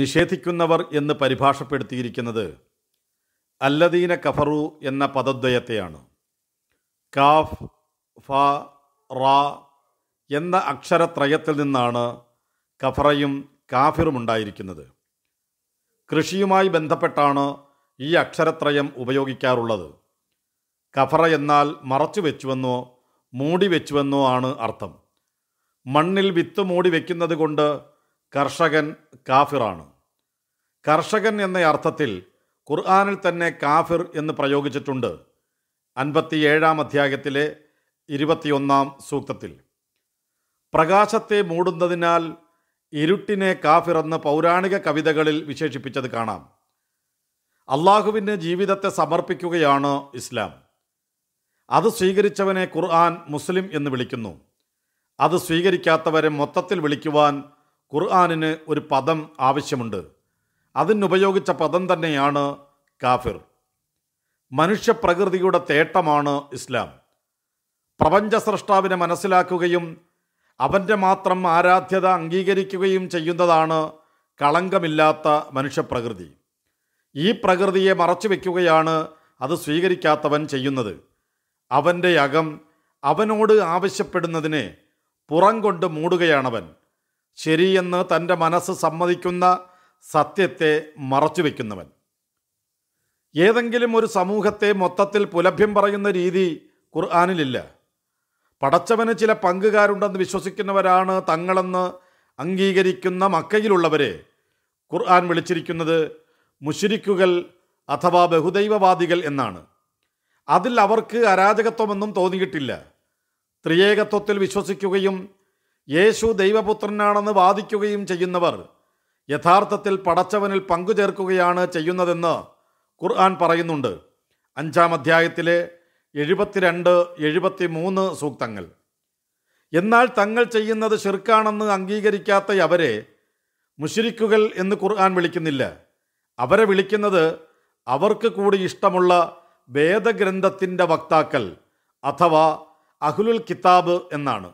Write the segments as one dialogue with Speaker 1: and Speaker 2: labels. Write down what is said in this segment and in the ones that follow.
Speaker 1: നിഷേധിക്കുന്നവർ എന്ന് പരിഭാഷപ്പെടുത്തിയിരിക്കുന്നത് അല്ലദീന കഫറു എന്ന പദദ്വയത്തെയാണ് കാഫ് ഫ റ എന്ന അക്ഷരത്രയത്തിൽ നിന്നാണ് കഫറയും കാഫിറും ഉണ്ടായിരിക്കുന്നത് കൃഷിയുമായി ബന്ധപ്പെട്ടാണ് ഈ അക്ഷരത്രയം ഉപയോഗിക്കാറുള്ളത് കഫറ എന്നാൽ മറച്ചു വെച്ചുവെന്നോ മൂടി വെച്ചുവെന്നോ ആണ് അർത്ഥം മണ്ണിൽ വിത്ത് മൂടി വയ്ക്കുന്നത് കൊണ്ട് കർഷകൻ കാഫിറാണ് കർഷകൻ എന്ന അർത്ഥത്തിൽ ഖുർആാനിൽ തന്നെ കാഫിർ എന്ന് പ്രയോഗിച്ചിട്ടുണ്ട് അൻപത്തിയേഴാം അധ്യായത്തിലെ ഇരുപത്തിയൊന്നാം സൂക്തത്തിൽ പ്രകാശത്തെ മൂടുന്നതിനാൽ ഇരുട്ടിനെ കാഫിറെന്ന് പൗരാണിക കവിതകളിൽ വിശേഷിപ്പിച്ചത് കാണാം അള്ളാഹുവിന് ജീവിതത്തെ സമർപ്പിക്കുകയാണ് ഇസ്ലാം അത് സ്വീകരിച്ചവനെ ഖുർആൻ മുസ്ലിം എന്ന് വിളിക്കുന്നു അത് സ്വീകരിക്കാത്തവരെ മൊത്തത്തിൽ വിളിക്കുവാൻ ഖുർആാനിന് ഒരു പദം ആവശ്യമുണ്ട് അതിനുപയോഗിച്ച പദം തന്നെയാണ് കാഫിർ മനുഷ്യപ്രകൃതിയുടെ തേട്ടമാണ് ഇസ്ലാം പ്രപഞ്ച സൃഷ്ടാവിനെ മനസ്സിലാക്കുകയും അവൻ്റെ മാത്രം ആരാധ്യത അംഗീകരിക്കുകയും ചെയ്യുന്നതാണ് കളങ്കമില്ലാത്ത മനുഷ്യപ്രകൃതി ഈ പ്രകൃതിയെ മറച്ചു വയ്ക്കുകയാണ് അത് സ്വീകരിക്കാത്തവൻ ചെയ്യുന്നത് അവൻ്റെ അകം അവനോട് ആവശ്യപ്പെടുന്നതിനെ പുറം കൊണ്ട് മൂടുകയാണവൻ ശരിയെന്ന് തൻ്റെ മനസ്സ് സമ്മതിക്കുന്ന സത്യത്തെ മറച്ചു വയ്ക്കുന്നവൻ ഏതെങ്കിലും ഒരു സമൂഹത്തെ മൊത്തത്തിൽ പുലഭ്യം പറയുന്ന രീതി ഖുർആാനിലില്ല പടച്ചവന് ചില പങ്കുകാരുണ്ടെന്ന് വിശ്വസിക്കുന്നവരാണ് തങ്ങളെന്ന് അംഗീകരിക്കുന്ന മക്കയിലുള്ളവരെ ഖുർആൻ വിളിച്ചിരിക്കുന്നത് മുഷിരിക്കുകൾ അഥവാ ബഹുദൈവവാദികൾ എന്നാണ് അതിൽ അവർക്ക് അരാജകത്വമൊന്നും തോന്നിയിട്ടില്ല ത്രിയേകത്വത്തിൽ വിശ്വസിക്കുകയും യേശു ദൈവപുത്രനാണെന്ന് വാദിക്കുകയും ചെയ്യുന്നവർ യഥാർത്ഥത്തിൽ പടച്ചവനിൽ പങ്കുചേർക്കുകയാണ് ചെയ്യുന്നതെന്ന് ഖുർആൻ പറയുന്നുണ്ട് അഞ്ചാം അധ്യായത്തിലെ എഴുപത്തിരണ്ട് എഴുപത്തി മൂന്ന് സൂക്തങ്ങൾ എന്നാൽ തങ്ങൾ ചെയ്യുന്നത് ഷിർക്കാണെന്ന് അംഗീകരിക്കാത്ത അവരെ മുഷിരിക്കുകൾ എന്ന് ഖുർആൻ വിളിക്കുന്നില്ല അവരെ വിളിക്കുന്നത് അവർക്ക് കൂടി ഇഷ്ടമുള്ള വേദഗ്രന്ഥത്തിൻ്റെ വക്താക്കൾ അഥവാ അഹുലുൽ കിതാബ് എന്നാണ്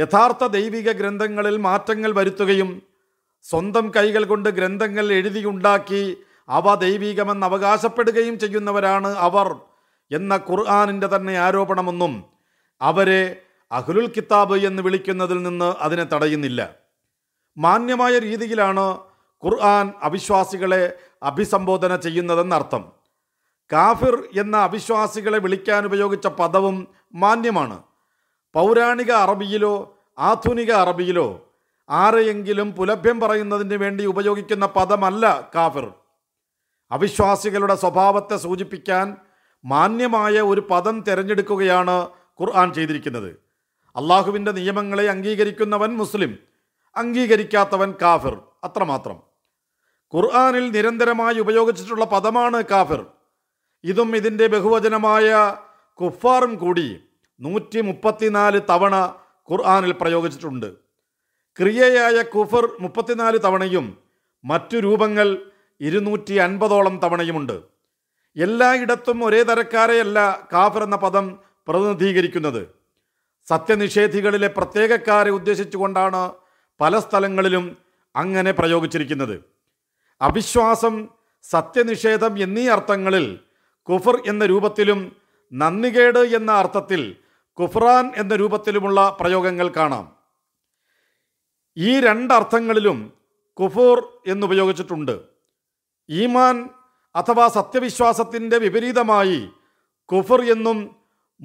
Speaker 1: യഥാർത്ഥ ദൈവിക ഗ്രന്ഥങ്ങളിൽ മാറ്റങ്ങൾ വരുത്തുകയും സ്വന്തം കൈകൾ കൊണ്ട് ഗ്രന്ഥങ്ങൾ എഴുതിയുണ്ടാക്കി അവ ദൈവികമെന്ന് അവകാശപ്പെടുകയും ചെയ്യുന്നവരാണ് അവർ എന്ന ഖുർആാനിൻ്റെ തന്നെ ആരോപണമെന്നും അവരെ അഹ്ലുൽ കിതാബ് എന്ന് വിളിക്കുന്നതിൽ നിന്ന് അതിനെ തടയുന്നില്ല മാന്യമായ രീതിയിലാണ് ഖുർആൻ അവിശ്വാസികളെ അഭിസംബോധന ചെയ്യുന്നതെന്നർത്ഥം കാഫിർ എന്ന അവിശ്വാസികളെ വിളിക്കാൻ ഉപയോഗിച്ച പദവും മാന്യമാണ് പൗരാണിക അറബിയിലോ ആധുനിക അറബിയിലോ ആരെയെങ്കിലും പുലഭ്യം പറയുന്നതിന് വേണ്ടി ഉപയോഗിക്കുന്ന പദമല്ല കാഫിർ അവിശ്വാസികളുടെ സ്വഭാവത്തെ സൂചിപ്പിക്കാൻ മാന്യമായ ഒരു പദം തിരഞ്ഞെടുക്കുകയാണ് ഖുർആൻ ചെയ്തിരിക്കുന്നത് അള്ളാഹുവിൻ്റെ നിയമങ്ങളെ അംഗീകരിക്കുന്നവൻ മുസ്ലിം അംഗീകരിക്കാത്തവൻ കാഫിർ അത്രമാത്രം ഖുർആാനിൽ നിരന്തരമായി ഉപയോഗിച്ചിട്ടുള്ള പദമാണ് കാഫിർ ഇതും ഇതിൻ്റെ ബഹുവചനമായ കുഫാറും കൂടി നൂറ്റി മുപ്പത്തിനാല് തവണ ഖുർആാനിൽ പ്രയോഗിച്ചിട്ടുണ്ട് ക്രിയയായ കുഫർ മുപ്പത്തിനാല് തവണയും മറ്റു രൂപങ്ങൾ ഇരുന്നൂറ്റി അൻപതോളം തവണയുമുണ്ട് എല്ലായിടത്തും ഒരേ തരക്കാരെയല്ല കാഫർ എന്ന പദം പ്രതിനിധീകരിക്കുന്നത് സത്യനിഷേധികളിലെ പ്രത്യേകക്കാരെ ഉദ്ദേശിച്ചുകൊണ്ടാണ് പല സ്ഥലങ്ങളിലും അങ്ങനെ പ്രയോഗിച്ചിരിക്കുന്നത് അവിശ്വാസം സത്യനിഷേധം എന്നീ അർത്ഥങ്ങളിൽ കുഫർ എന്ന രൂപത്തിലും നന്ദികേട് എന്ന അർത്ഥത്തിൽ കുഫ്രാൻ എന്ന രൂപത്തിലുമുള്ള പ്രയോഗങ്ങൾ കാണാം ഈ രണ്ടർത്ഥങ്ങളിലും കുഫൂർ എന്നുപയോഗിച്ചിട്ടുണ്ട് ഈമാൻ അഥവാ സത്യവിശ്വാസത്തിൻ്റെ വിപരീതമായി കുഫർ എന്നും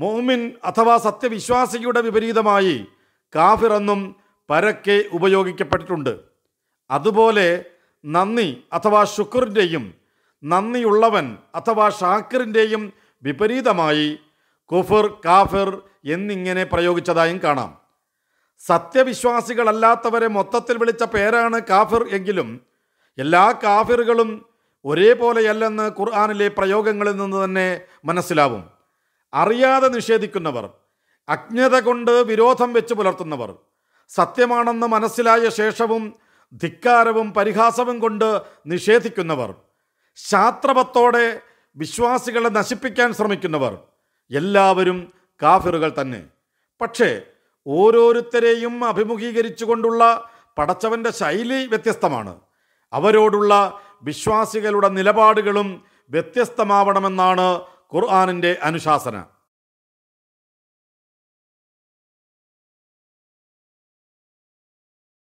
Speaker 1: മോമിൻ അഥവാ സത്യവിശ്വാസിയുടെ വിപരീതമായി കാഫിർ എന്നും പരക്കെ ഉപയോഗിക്കപ്പെട്ടിട്ടുണ്ട് അതുപോലെ നന്ദി അഥവാ ശുക്രൻ്റെയും നന്ദിയുള്ളവൻ അഥവാ ഷാക്കിറിൻ്റെയും വിപരീതമായി കുഫർ കാഫിർ എന്നിങ്ങനെ പ്രയോഗിച്ചതായും കാണാം സത്യവിശ്വാസികളല്ലാത്തവരെ മൊത്തത്തിൽ വിളിച്ച പേരാണ് കാഫിർ എങ്കിലും എല്ലാ കാഫിറുകളും ഒരേപോലെയല്ലെന്ന് ഖുർആാനിലെ പ്രയോഗങ്ങളിൽ നിന്ന് തന്നെ മനസ്സിലാവും അറിയാതെ നിഷേധിക്കുന്നവർ അജ്ഞത കൊണ്ട് വിരോധം വെച്ച് പുലർത്തുന്നവർ സത്യമാണെന്ന് മനസ്സിലായ ശേഷവും ധിക്കാരവും പരിഹാസവും കൊണ്ട് നിഷേധിക്കുന്നവർ ശാസ്ത്രപത്തോടെ വിശ്വാസികളെ നശിപ്പിക്കാൻ ശ്രമിക്കുന്നവർ എല്ലാവരും കാഫിറുകൾ തന്നെ പക്ഷേ ഓരോരുത്തരെയും അഭിമുഖീകരിച്ചുകൊണ്ടുള്ള പടച്ചവൻ്റെ ശൈലി വ്യത്യസ്തമാണ് അവരോടുള്ള വിശ്വാസികളുടെ നിലപാടുകളും വ്യത്യസ്തമാവണമെന്നാണ് ഖുർആാനിൻ്റെ അനുശാസന